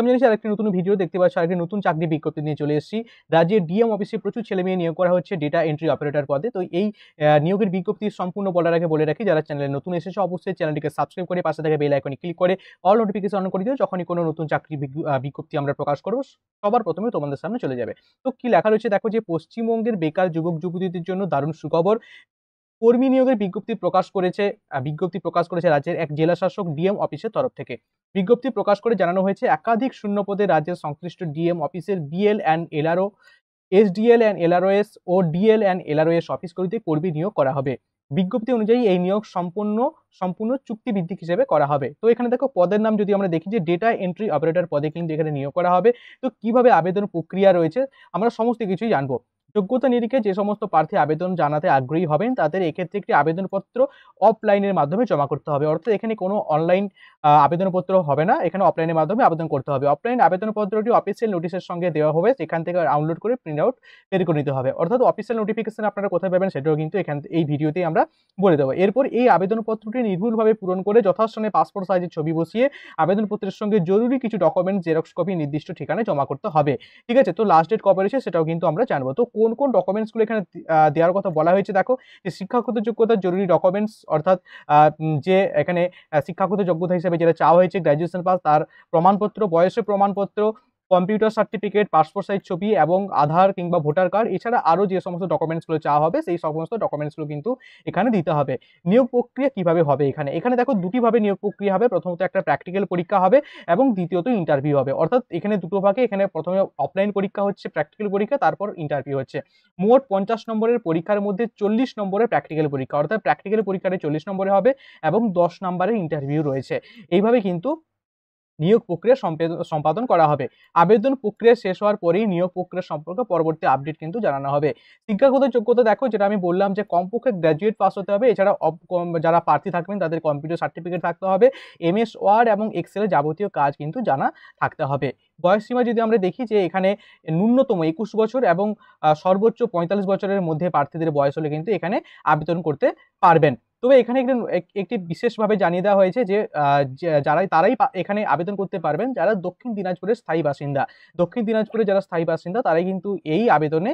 আমি জানি আরেকটি নতুন ভিডিও দেখতে পাচ্ছি আরেকটি নতুন চাকরি বিজ্ঞপ্তি নিয়ে চলে এসেছি রাজ্যের ডিএম অফিসে প্রচুর ছেলে মেয়ে নিয়োগ করা হচ্ছে ডেটা এন্ট্রি অপারেটর পদে তো এই নিয়োগের বিজ্ঞপ্তি সম্পূর্ণ বলার আগে বলে রাখি যারা চ্যানেলে নতুন এসেছে অবশ্যই চ্যানেলটিকে সাবস্ক্রাইব করে পাশে থেকে বেল আইকনে ক্লিক করে অল নোটিফিকেশন অন করে দিও যখনই কোনো নতুন চাকরি বিজ্ঞপ্তি আমরা প্রকাশ করব সবার প্রথমে তোমাদের সামনে চলে যাবে তো কি লেখা রয়েছে দেখো যে পশ্চিমবঙ্গের বেকার যুবক যুবতীদের জন্য দারুণ সুখবর কর্মী নিয়োগের বিজ্ঞপ্তি প্রকাশ করেছে বিজ্ঞপ্তি প্রকাশ করেছে রাজ্যের এক জেলা শাসক ডিএম অফিসের তরফ থেকে বিজ্ঞপ্তি প্রকাশ করে জানানো হয়েছে একাধিক শূন্যপদে রাজ্যের সংশ্লিষ্ট ডিএম অফিসের B L and L R O S D L and L R O S ও ডিএল অ্যান্ড এলআরওএস অফিসকর্মীতে কর্মী নিয়োগ করা হবে বিজ্ঞপ্তি অনুযায়ী এই নিয়োগ সম্পূর্ণ সম্পূর্ণ চুক্তিভিত্তিক হিসেবে করা হবে তো এখানে দেখো পদের নাম যদি আমরা দেখি যে ডেটা এন্ট্রি অপারেটর পদে কিন্তু এখানে নিয়োগ করা হবে তো কিভাবে আবেদন প্রক্রিয়া রয়েছে আমরা সমস্ত কিছুই জানবো যোগ্যতা নিরিখে যে সমস্ত প্রার্থী আবেদন জানাতে আগ্রহী হবেন তাদের এক্ষেত্রে একটি আবেদনপত্র অফলাইনের মাধ্যমে জমা করতে হবে অর্থাৎ এখানে কোনো অনলাইন আবেদনপত্র হবে না এখানে অফলাইনের মাধ্যমে আবেদন করতে হবে অফলাইন আবেদনপত্রটি অফিসিয়াল নোটিশের সঙ্গে দেওয়া হবে সেখান থেকে ডাউনলোড করে প্রিন্ট আউট বের করে নিতে হবে অর্থাৎ অফিসিয়াল নোটিফিকেশন আপনারা কোথায় পাবেন সেটাও কিন্তু এখান এই ভিডিওতেই আমরা বলে দেবো এরপর এই আবেদনপত্রটি নির্ভুলভাবে পূরণ করে যথাস্থানে পাসপোর্ট সাইজের ছবি বসিয়ে আবেদনপত্রের সঙ্গে জরুরি কিছু ডকুমেন্ট জেরক্স কপি নির্দিষ্ট ঠিকানায় জমা করতে হবে ঠিক আছে তো লাস্ট ডেট কবে রয়েছে সেটাও কিন্তু আমরা জানবো তো কোন কোন কোন ডকুমেন্টসগুলো এখানে দেওয়ার কথা বলা হয়েছে দেখো যে শিক্ষাগত যোগ্যতা জরুরি ডকুমেন্টস অর্থাৎ যে এখানে শিক্ষাগত যোগ্যতা হিসেবে যেটা চাওয়া হয়েছে গ্র্যাজুয়েশন পাস তার প্রমাণপত্র বয়সের প্রমাণপত্র কম্পিউটার সার্টিফিকেট পাসপোর্ট সাইজ ছবি এবং আধার কিংবা ভোটার কার্ড এছাড়া আরও যে সমস্ত ডকুমেন্টসগুলো চাওয়া হবে সেই সমস্ত ডকুমেন্টসগুলো কিন্তু এখানে দিতে হবে নিয়োগ প্রক্রিয়া কিভাবে হবে এখানে এখানে দেখো দুটিভাবে নিয়োগ প্রক্রিয়া হবে প্রথমত একটা প্র্যাকটিক্যাল পরীক্ষা হবে এবং দ্বিতীয়ত ইন্টারভিউ হবে অর্থাৎ এখানে দুটো ভাগে এখানে প্রথমে অফলাইন পরীক্ষা হচ্ছে প্র্যাকটিক্যাল পরীক্ষা তারপর ইন্টারভিউ হচ্ছে মোট পঞ্চাশ নম্বরের পরীক্ষার মধ্যে চল্লিশ নম্বরের প্র্যাকটিক্যাল পরীক্ষা অর্থাৎ প্র্যাকটিক্যাল পরীক্ষাটা চল্লিশ নম্বরে হবে এবং দশ নম্বরের ইন্টারভিউ রয়েছে এইভাবে কিন্তু নিয়োগ প্রক্রিয়া সম্পাদন করা হবে আবেদন প্রক্রিয়া শেষ হওয়ার পরেই নিয়োগ প্রক্রিয়া সম্পর্কে পরবর্তী আপডেট কিন্তু জানানো হবে শিক্ষাগত যোগ্যতা দেখো যেটা আমি বললাম যে কমপক্ষে গ্র্যাজুয়েট পাস হতে হবে এছাড়া যারা প্রার্থী থাকবেন তাদের কম্পিউটার সার্টিফিকেট থাকতে হবে এমএস ওয়ার্ড এবং এক্সেলের যাবতীয় কাজ কিন্তু জানা থাকতে হবে বয়সসীমা যদি আমরা দেখি যে এখানে ন্যূনতম একুশ বছর এবং সর্বোচ্চ পঁয়তাল্লিশ বছরের মধ্যে প্রার্থীদের বয়স হলে কিন্তু এখানে আবেদন করতে পারবেন তবে এখানে একজন একটি বিশেষভাবে জানিয়ে দেওয়া হয়েছে যে যারাই তারাই এখানে আবেদন করতে পারবেন যারা দক্ষিণ দিনাজপুরের স্থায়ী বাসিন্দা দক্ষিণ দিনাজপুরে যারা স্থায়ী বাসিন্দা তারাই কিন্তু এই আবেদনে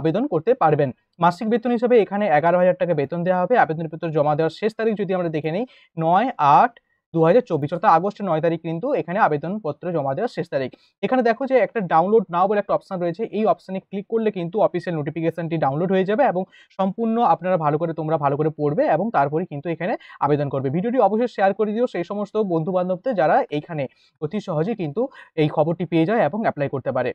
আবেদন করতে পারবেন মাসিক বেতন হিসেবে এখানে এগারো হাজার টাকা বেতন দেওয়া হবে আবেদনপত্র জমা দেওয়ার শেষ তারিখ যদি আমরা দেখে নিই নয় আট দু হাজার চব্বিশ অর্থাৎ আগস্টের নয় তারিখ কিন্তু এখানে আবেদনপত্র জমা দেওয়ার শেষ তারিখ এখানে দেখো যে একটা ডাউনলোড নাও বলে একটা অপশন রয়েছে এই অপশানে ক্লিক করলে কিন্তু অফিসিয়াল নোটিফিকেশনটি ডাউনলোড হয়ে যাবে এবং সম্পূর্ণ আপনারা ভালো করে তোমরা ভালো করে পড়বে এবং তারপরে কিন্তু এখানে আবেদন করবে ভিডিওটি অবশ্যই শেয়ার করে দিও সেই সমস্ত বন্ধু বান্ধবদের যারা এইখানে অতি সহজে কিন্তু এই খবরটি পেয়ে যায় এবং অ্যাপ্লাই করতে পারে